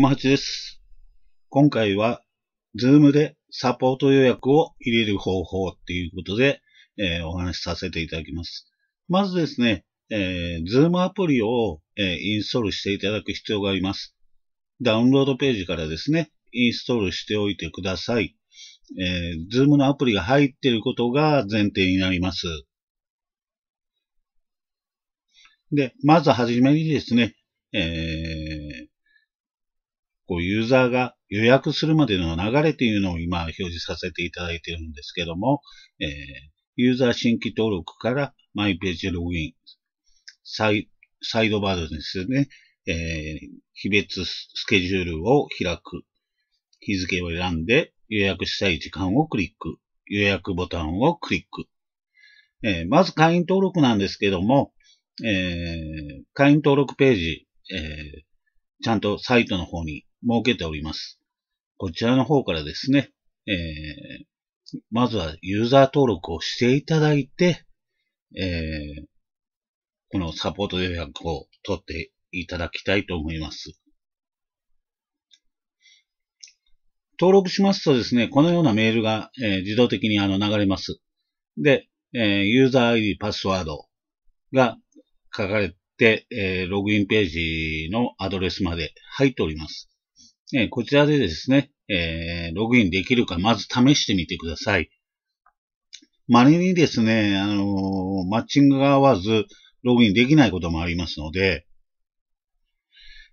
熊八です。今回は、Zoom でサポート予約を入れる方法っていうことで、えー、お話しさせていただきます。まずですね、えー、Zoom アプリを、えー、インストールしていただく必要があります。ダウンロードページからですね、インストールしておいてください。えー、Zoom のアプリが入っていることが前提になります。で、まずはじめにですね、えーこうユーザーが予約するまでの流れというのを今表示させていただいているんですけども、えー、ユーザー新規登録からマイページログイン、サイサイドバードですね、えー、非別スケジュールを開く、日付を選んで予約したい時間をクリック、予約ボタンをクリック。えー、まず会員登録なんですけども、えー、会員登録ページ、えー、ちゃんとサイトの方に設けております。こちらの方からですね、えー、まずはユーザー登録をしていただいて、えー、このサポート予約を取っていただきたいと思います。登録しますとですね、このようなメールが、えー、自動的にあの流れます。で、えー、ユーザー ID、パスワードが書かれて、えー、ログインページのアドレスまで入っております。えこちらでですね、えログインできるかまず試してみてください。まれにですね、あのマッチングが合わず、ログインできないこともありますので、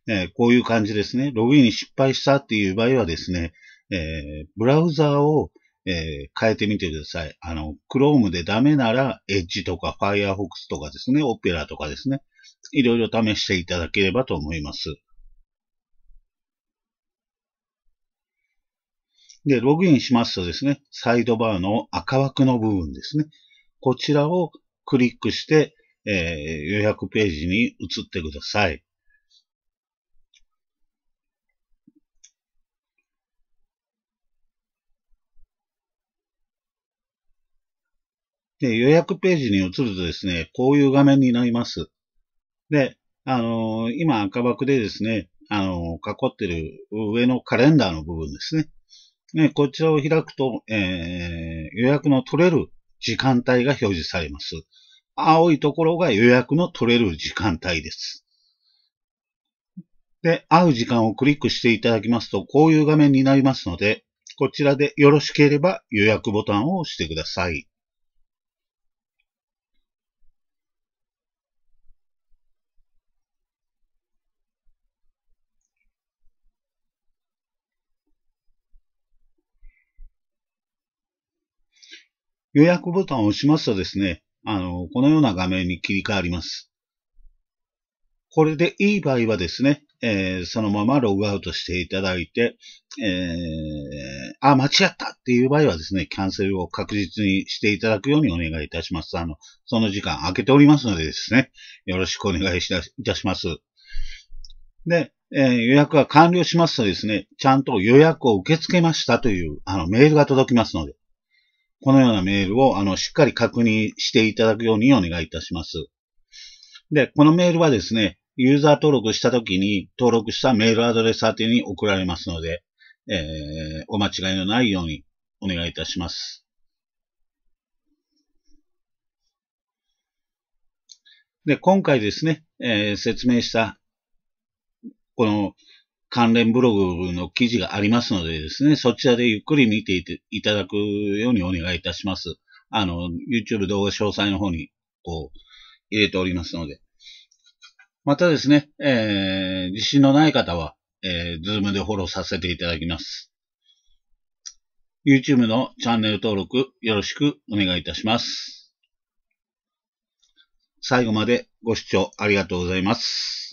えこういう感じですね。ログインに失敗したっていう場合はですね、えブラウザーを、え変えてみてください。あの、Chrome でダメなら、Edge とか Firefox とかですね、Opera とかですね、いろいろ試していただければと思います。で、ログインしますとですね、サイドバーの赤枠の部分ですね。こちらをクリックして、えー、予約ページに移ってください。で、予約ページに移るとですね、こういう画面になります。で、あのー、今赤枠でですね、あのー、囲ってる上のカレンダーの部分ですね。ね、こちらを開くと、えー、予約の取れる時間帯が表示されます。青いところが予約の取れる時間帯です。で、会う時間をクリックしていただきますと、こういう画面になりますので、こちらでよろしければ予約ボタンを押してください。予約ボタンを押しますとですね、あの、このような画面に切り替わります。これでいい場合はですね、えー、そのままログアウトしていただいて、えー、あ、間違ったっていう場合はですね、キャンセルを確実にしていただくようにお願いいたします。あの、その時間空けておりますのでですね、よろしくお願いいたします。で、えー、予約が完了しますとですね、ちゃんと予約を受け付けましたという、あの、メールが届きますので、このようなメールを、あの、しっかり確認していただくようにお願いいたします。で、このメールはですね、ユーザー登録した時に登録したメールアドレス宛てに送られますので、えー、お間違いのないようにお願いいたします。で、今回ですね、えー、説明した、この関連ブログの記事がありますのでですね、そちらでゆっくり見ていていただくようにお願いいたします。あの、YouTube 動画詳細の方に、こう、入れておりますので。またですね、えー、自信のない方は、えー、Zoom でフォローさせていただきます。YouTube のチャンネル登録よろしくお願いいたします。最後までご視聴ありがとうございます。